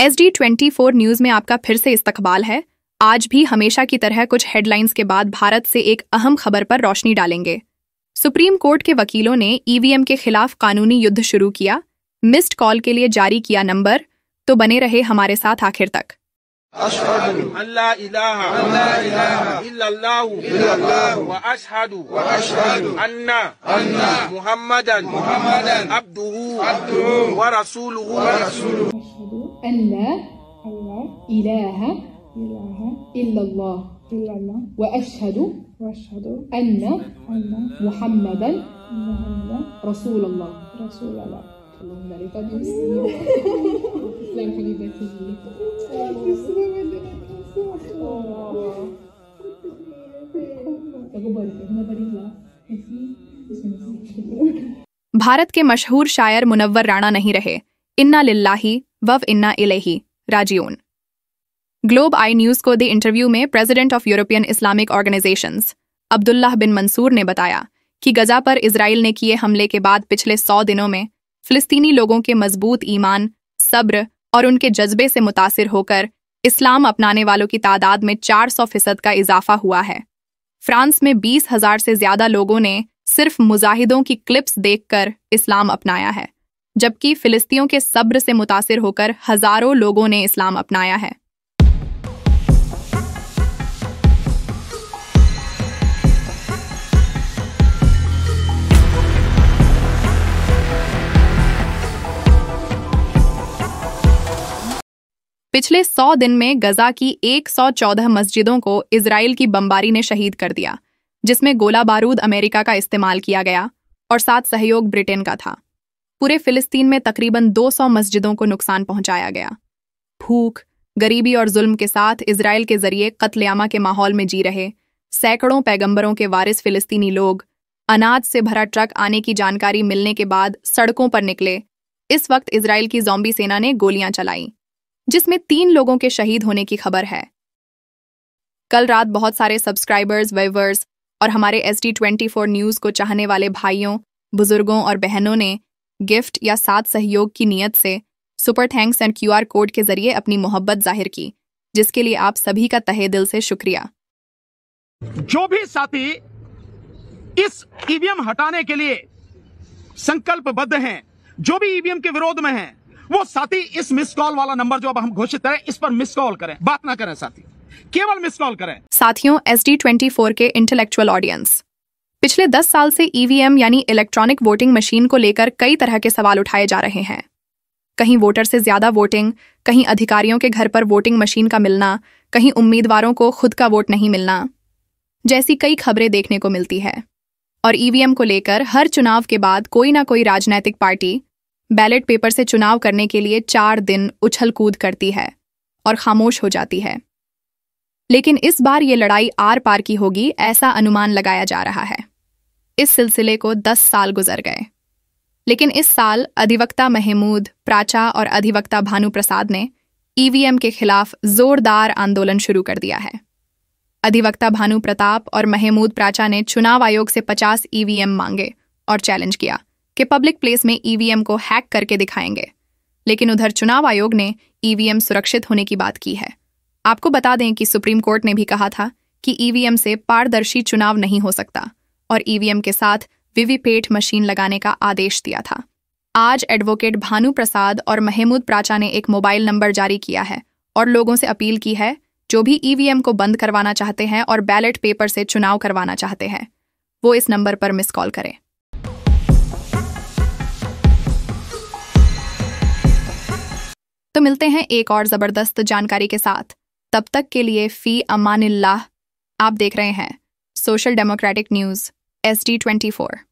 S D twenty four news में आपका फिर से इस्तकबाल है आज भी हमेशा की तरह कुछ हेडलाइंस के बाद भारत से एक अहम खबर पर रोशनी डालेंगे सुप्रीम कोर्ट के वकीलों ने ईवीएम e के खिलाफ कानूनी युद्ध शुरू किया मिस्ड कॉल के लिए जारी किया नंबर तो बने रहे हमारे साथ आखिर तक अब्दुहु أن لا إله إله إلا الله إلا الله وأشهد وأشهد أن محمدا رسول الله رسول الله اللهم لك الحمد تسلم حبيبتي भारत के मशहूर शायर मुनव्वर राणा नहीं रहे इन्ना लिल्लाही वव इन्ना इलेही राजियोन ग्लोब आई न्यूज को दी इंटरव्यू में president of European Islamic organisation Abdullah bin Mansoor ने बताया कि गजा पर इसराइल ने किए हमले के बाद पिछले सौ दिनों में फिलिस्तीनी लोगों के मजबूत ईमान सब्र और उनके जज्बे से मुतासर होकर इस्लाम अपनाने वालों की तादाद में 400 फीसद का इजाफा हुआ है फ्रांस में बीस हजार से ज्यादा लोगों ने सिर्फ मुजाहिदों की क्लिप्स देखकर इस्लाम अपनाया है जबकि फिलिस्तियों के सब्र से मुतासर होकर हजारों लोगों ने इस्लाम अपनाया है पिछले 100 दिन में गजा की 114 मस्जिदों को इसराइल की बमबारी ने शहीद कर दिया जिसमें गोला बारूद अमेरिका का इस्तेमाल किया गया और साथ सहयोग ब्रिटेन का था पूरे फिलिस्तीन में तकरीबन 200 मस्जिदों को नुकसान पहुंचाया गया भूख गरीबी और जुल्म के साथ इसराइल के जरिए कत्लेआमा के माहौल में जी रहे सैकड़ों पैगंबरों के वारिस फिलिस्तीनी लोग अनाज से भरा ट्रक आने की जानकारी मिलने के बाद सड़कों पर निकले इस वक्त इसराइल की जोम्बी सेना ने गोलियां चलाई जिसमें तीन लोगों के शहीद होने की खबर है कल रात बहुत सारे सब्सक्राइबर्स वेवर्स और हमारे S T twenty four news को चाहने वाले भाइयों बुजुर्गों और बहनों ने गिफ्ट या साथ सहयोग की नीयत से super thanks and QR code के जरिए अपनी मोहब्बत जाहिर की जिसके लिए आप सभी का तहे दिल से शुक्रिया जो भी साथी इस ईवीएम हटाने के लिए संकल्पबद्ध हैं, जो भी ईवीएम के विरोध में हैं, वो साथी इस मिस कॉल वाला नंबर जो अब हम घोषित करें इस पर मिस कॉल करें बात ना करें साथी केवल मिस कॉल करें साथियों एस डी ट्वेंटी फोर के इंटेलेक्चुअल ऑडियंस पिछले दस साल से ईवीएम e यानी इलेक्ट्रॉनिक वोटिंग मशीन को लेकर कई तरह के सवाल उठाए जा रहे हैं कहीं वोटर से ज्यादा वोटिंग कहीं अधिकारियों के घर पर वोटिंग मशीन का मिलना कहीं उम्मीदवारों को खुद का वोट नहीं मिलना जैसी कई खबरें देखने को मिलती है और ईवीएम e को लेकर हर चुनाव के बाद कोई ना कोई राजनैतिक पार्टी बैलेट पेपर से चुनाव करने के लिए चार दिन उछल कूद करती है और खामोश हो जाती है लेकिन इस बार ये लड़ाई आर पार की होगी ऐसा अनुमान लगाया जा रहा है इस सिलसिले को दस साल गुजर गए लेकिन इस साल अधिवक्ता महमूद प्राचा और अधिवक्ता भानु प्रसाद ने ईवीएम के खिलाफ जोरदार आंदोलन शुरू कर दिया है अधिवक्ता भानु प्रताप और महमूद प्राचा ने चुनाव आयोग से 50 ईवीएम मांगे और चैलेंज किया कि पब्लिक प्लेस में ईवीएम को हैक करके दिखाएंगे लेकिन उधर चुनाव आयोग ने ईवीएम सुरक्षित होने की बात की है आपको बता दें कि सुप्रीम कोर्ट ने भी कहा था कि ईवीएम से पारदर्शी चुनाव नहीं हो सकता और ईवीएम e के साथ वीवीपेट मशीन लगाने का आदेश दिया था आज एडवोकेट भानु प्रसाद और महमूद प्राचा ने एक मोबाइल नंबर जारी किया है और लोगों से अपील की है जो भी ईवीएम e को बंद करवाना चाहते हैं और बैलेट पेपर से चुनाव करवाना चाहते हैं वो इस नंबर पर मिस कॉल करें तो मिलते हैं एक और जबरदस्त जानकारी के साथ तब तक के लिए फी अमानिल्लाह आप देख रहे हैं सोशल डेमोक्रेटिक न्यूज़ SD24